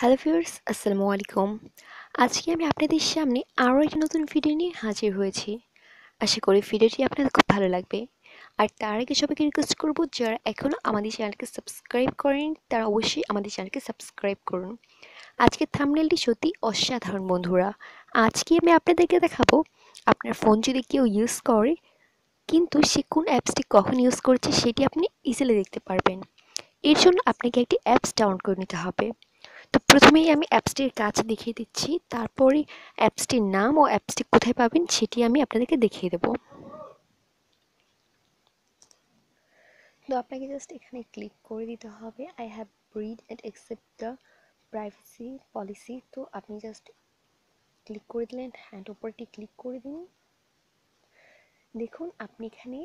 hello ফিউর্স আসসালামু আলাইকুম আজকে আমি আপনাদের সামনে আরও একটি নতুন ভিডিও নিয়ে হাজির হয়েছি আশা করি ভিডিওটি আপনাদের খুব ভালো লাগবে আর তার আগে সবাইকে রিকোয়েস্ট করব যারা এখনও আমাদের চ্যানেলকে সাবস্ক্রাইব করেন তারা অবশ্যই আমাদের চ্যানেলকে সাবস্ক্রাইব করুন আজকের থামনেলটি সত্যি অসাধারণ বন্ধুরা আজকে আমি আপনাদেরকে দেখাবো আপনার ফোন যদি কেউ ইউজ করে কিন্তু সে কোন অ্যাপসটি কখন ইউজ করছে সেটি আপনি ইজিলি দেখতে পারবেন এর জন্য আপনাকে একটি অ্যাপস ডাউনলোড করে নিতে হবে তো প্রথমেই আমি অ্যাপসটির কাজ দেখিয়ে দিচ্ছি তারপরে অ্যাপসটির নাম ও অ্যাপসটি কোথায় পাবেন সেটি আমি আপনাদেরকে দেখিয়ে দেব তো আপনাকে জাস্ট এখানে ক্লিক করে দিতে হবে I have read and accept the privacy policy তো আপনি জাস্ট ক্লিক করে দিলেন হ্যান্ড ওপরটি ক্লিক করে দিন দেখুন আপনি এখানে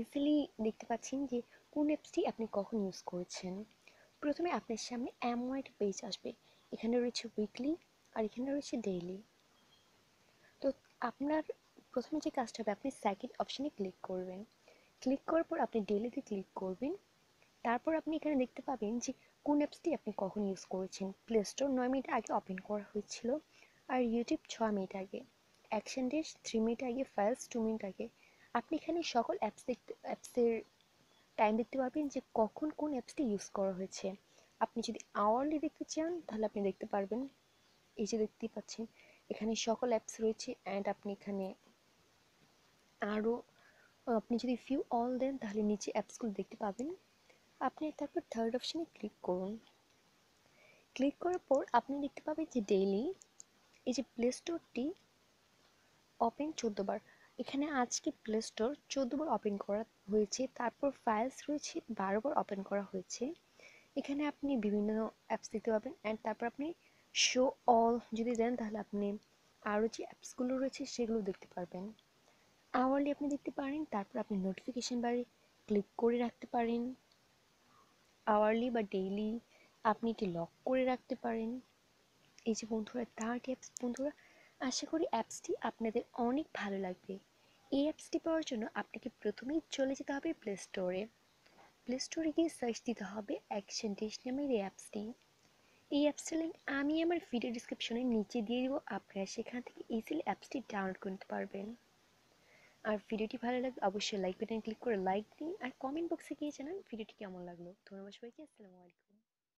ইজিলি দেখতে পাচ্ছেন যে কোন অ্যাপসটি আপনি কখন ইউজ করেছেন প্রথমে আপনার সামনে এমন একটা পেজ আসবে এখানে রয়েছে উইকলি আর এখানে রয়েছে ডেইলি তো আপনার প্রথমে যে কাজটা হবে আপনি সেকেন্ড অপশানে ক্লিক করবেন ক্লিক করার পর আপনি ডেইলিতে ক্লিক করবেন তারপর আপনি এখানে দেখতে পাবেন যে কোন অ্যাপসটি আপনি কখন ইউজ করেছেন প্লে স্টোর নয় মিনিট আগে ওপেন করা হয়েছিল আর ইউটিউব ছ মিনিট আগে অ্যাকশন ডেস থ্রি মিনিট আগে ফাইলস টু মিনিট আগে আপনি এখানে সকল অ্যাপস দেখতে অ্যাপসের টাইম দেখতে পারবেন যে কখন কোন অ্যাপসটি ইউজ করা হয়েছে আপনি যদি আওয়ারলি দেখতে চান তাহলে আপনি দেখতে পারবেন এই যে দেখতেই পাচ্ছেন এখানে সকল অ্যাপস রয়েছে অ্যান্ড আপনি এখানে আরও আপনি যদি ফিউ অল দেন তাহলে নিচে অ্যাপসগুলো দেখতে পাবেন আপনি তারপর থার্ড অপশানে ক্লিক করুন ক্লিক করার পর আপনি দেখতে পাবেন যে ডেইলি এই যে প্লে স্টোরটি ওপেন চোদ্দোবার এখানে আজকে প্লে স্টোর চোদ্দবার ওপেন করা হয়েছে তারপর ফাইলস রয়েছে বারোবার ওপেন করা হয়েছে এখানে আপনি বিভিন্ন অ্যাপস দেখতে পাবেন অ্যান্ড তারপর আপনি শো অল যদি দেন তাহলে আপনি আরও যে অ্যাপসগুলো রয়েছে সেগুলো দেখতে পারবেন আওয়ারলি আপনি দেখতে পারেন তারপর আপনি নোটিফিকেশান বারে ক্লিক করে রাখতে পারেন আওয়ারলি বা ডেইলি আপনি এটি লক করে রাখতে পারেন এই যে বন্ধুরা তার অ্যাপস বন্ধুরা আশা করি অ্যাপসটি আপনাদের অনেক ভালো লাগবে এই অ্যাপসটি পাওয়ার জন্য আপনাকে প্রথমেই চলে যেতে হবে প্লে স্টোরে প্লে স্টোরে গিয়ে সার্চ দিতে হবে অ্যাকশন ডিশ নামের এই অ্যাপসটি এই অ্যাপসটির লিঙ্ক আমি আমার ভিডিও ডিসক্রিপশনের নিচে দিয়ে দেবো আপনারা সেখান থেকে ইজিলি অ্যাপসটি ডাউনলোড করতে পারবেন আর ভিডিওটি ভালো লাগলে অবশ্যই লাইক বাটন ক্লিক করে লাইক দিন আর কমেন্ট বক্সে গিয়ে জানান ভিডিওটি কেমন লাগলো ধন্যবাদ সবাইকে আসসালামু আলাইকুম